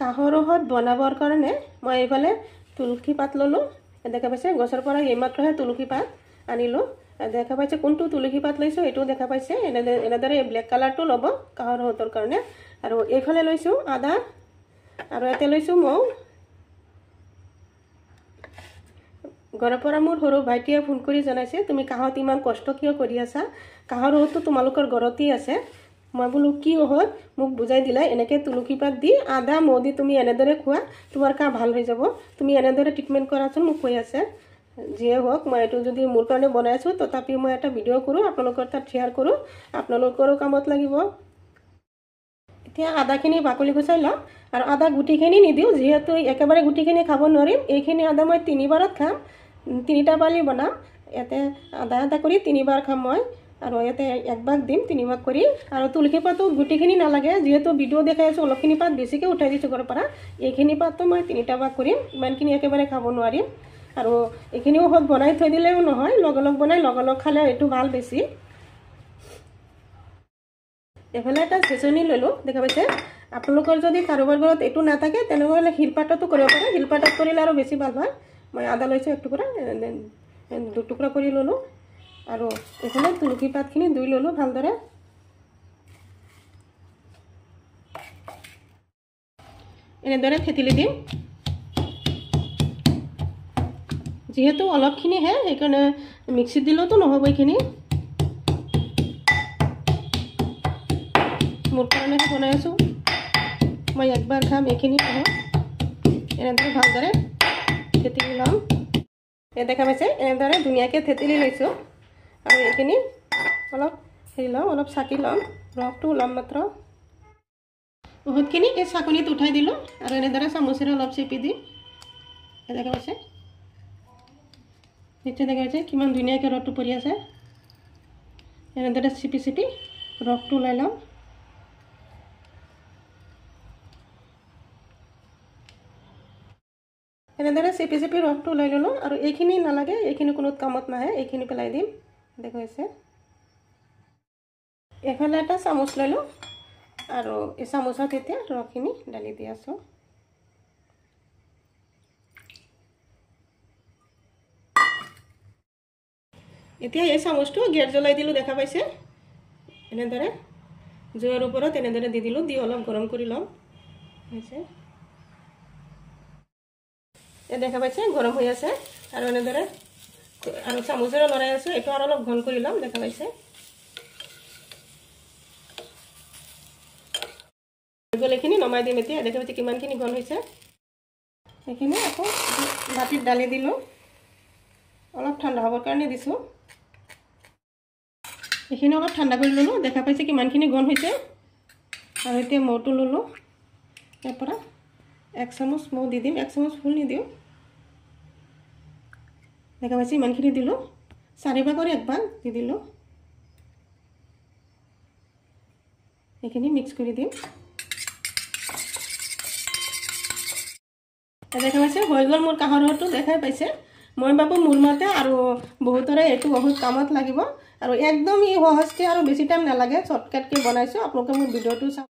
কাঁহৰ ঔষধ বনাবৰ কাৰণে মই এইফালে তুলসী পাত ল'লোঁ দেখা পাইছে গছৰ পৰা এইমাত্ৰহে তুলসী পাত আনিলোঁ দেখা পাইছে কোনটো তুলসী পাত লৈছোঁ এইটো দেখা পাইছে এনেদৰে এনেদৰে এই ব্লেক কালাৰটো ল'ব কাঁহৰ ঔষধৰ কাৰণে আৰু এইফালে লৈছোঁ আদা আৰু ইয়াতে লৈছোঁ মৌ ঘৰৰ পৰা মোৰ সৰু ভাইটিয়ে ফোন কৰি জনাইছে তুমি কাঁহত ইমান কষ্ট কিয় কৰি আছা কাঁহৰ ঔষধটো তোমালোকৰ ঘৰতেই আছে মই বোলো কি হ'ল মোক বুজাই দিলা এনেকৈ তুলসী পাত দি আদা মৌ দি তুমি এনেদৰে খোৱা তোমাৰ কাহ ভাল হৈ যাব তুমি এনেদৰে ট্ৰিটমেণ্ট কৰাচোন মোক কৈ আছে যিয়ে হওক মই এইটো যদি মোৰ কাৰণে বনাই আছোঁ তথাপি মই এটা ভিডিঅ' কৰোঁ আপোনালোকৰ তাত শ্বেয়াৰ কৰোঁ আপোনালোকৰো কামত লাগিব এতিয়া আদাখিনি বাকলি গুচাই ল'ম আৰু আদা গুটিখিনি নিদিওঁ যিহেতু একেবাৰে গুটিখিনি খাব নোৱাৰিম এইখিনি আদা মই তিনিবাৰত খাম তিনিটা পালি বনাম ইয়াতে আদা আদা কৰি তিনিবাৰ খাম মই আৰু ইয়াতে একবাক দিম তিনিবাক কৰি আৰু তুলসী পাতো গোটেইখিনি নালাগে যিহেতু ভিডিঅ' দেখাই আছোঁ অলপখিনি পাত বেছিকৈ উঠাই দিছোঁ ঘৰৰ পৰা এইখিনি পাতো মই তিনিটা ভাগ কৰিম ইমানখিনি একেবাৰে খাব নোৱাৰিম আৰু এইখিনি ঔষধ বনাই থৈ দিলেও নহয় লগে লগ বনাই লগে লগ খালে এইটো ভাল বেছি এইফালে এটা চেচনি ল'লোঁ দেখা পাইছে আপোনালোকৰ যদি কাৰোবাৰ ঘৰত এইটো নাথাকে তেনেকুৱা হ'লে শিলপাতটো কৰিব পাৰে শিলপাতত কৰিলে আৰু বেছি ভাল হয় মই আদা লৈছোঁ এক টুকুৰা দুটুকুৰা কৰি ল'লোঁ আৰু এইখিনি তুলসী পাতখিনি ধুই ল'লোঁ ভালদৰে এনেদৰে ফেটিলি দিম যিহেতু অলপখিনিহে সেইকাৰণে মিক্সিত দিলেওতো নহ'ব এইখিনি মোৰ কাৰণে বনাই আছোঁ মই একবাৰ খাম এইখিনি খাওঁ এনেদৰে ভালদৰে থেতেলি ল'ম এই দেখা পাইছে এনেদৰে ধুনীয়াকৈ থেতেলি লৈছোঁ আৰু এইখিনি অলপ হেৰি ল'ম অলপ চাকি ল'ম ৰসটো ওলাম মাত্ৰ বহুতখিনি এই চাকনিত উঠাই দিলোঁ আৰু এনেদৰে চামুচেৰে অলপ চেপি দিম এনেকৈ পাইছে নিশ্চয় এনেকৈ পাইছে কিমান ধুনীয়াকৈ ৰসটো পৰি আছে এনেদৰে চিপি চিপি ৰসটো ওলাই ল'ম এনেদৰে চেপি চেপি ৰসটো ওলাই ল'লোঁ আৰু এইখিনি নালাগে এইখিনি কোনো কামত নাহে এইখিনি পেলাই দিম দেখাইছে এফালে এটা চামুচ ল'লোঁ আৰু এই চামুচত এতিয়া ৰসখিনি দালি দি আছোঁ এতিয়া এই চামুচটো গেট জ্বলাই দিলোঁ দেখা পাইছে এনেদৰে জুইৰ ওপৰত এনেদৰে দি দিলোঁ দি অলপ গৰম কৰি ল'ম হৈছে এতিয়া দেখা পাইছে গৰম হৈ আছে আৰু এনেদৰে আৰু চামুচেৰে লৰাই আছোঁ এইটো আৰু অলপ ঘন কৰি ল'ম দেখা পাইছে এইখিনি নমাই দিম এতিয়া দেখা পাইছে কিমানখিনি ঘন হৈছে সেইখিনি আকৌ ভাটিত দালি দিলোঁ অলপ ঠাণ্ডা হ'বৰ কাৰণে দিছোঁ এইখিনি অলপ ঠাণ্ডা কৰি ল'লোঁ দেখা পাইছে কিমানখিনি ঘন হৈছে আৰু এতিয়া মৌটো ল'লোঁ ইয়াৰ পৰা এক চামুচ মৌ দি দিম এক চামুচ ফুল নিদিওঁ দেখা পাইছে ইমানখিনি দিলোঁ চাৰিভাগৰ একভাগ দি দিলোঁ এইখিনি মিক্স কৰি দিম দেখা পাইছে হৈ গ'ল মোৰ কাহৰটো দেখাই পাইছে মই ভাবোঁ মোৰ মতে আৰু বহুতৰে এইটো বহুত কামত লাগিব আৰু একদম ই সহজকৈ আৰু বেছি টাইম নালাগে শ্বৰ্টকাটকৈ বনাইছোঁ আপোনালোকে মোৰ ভিডিঅ'টো চাওক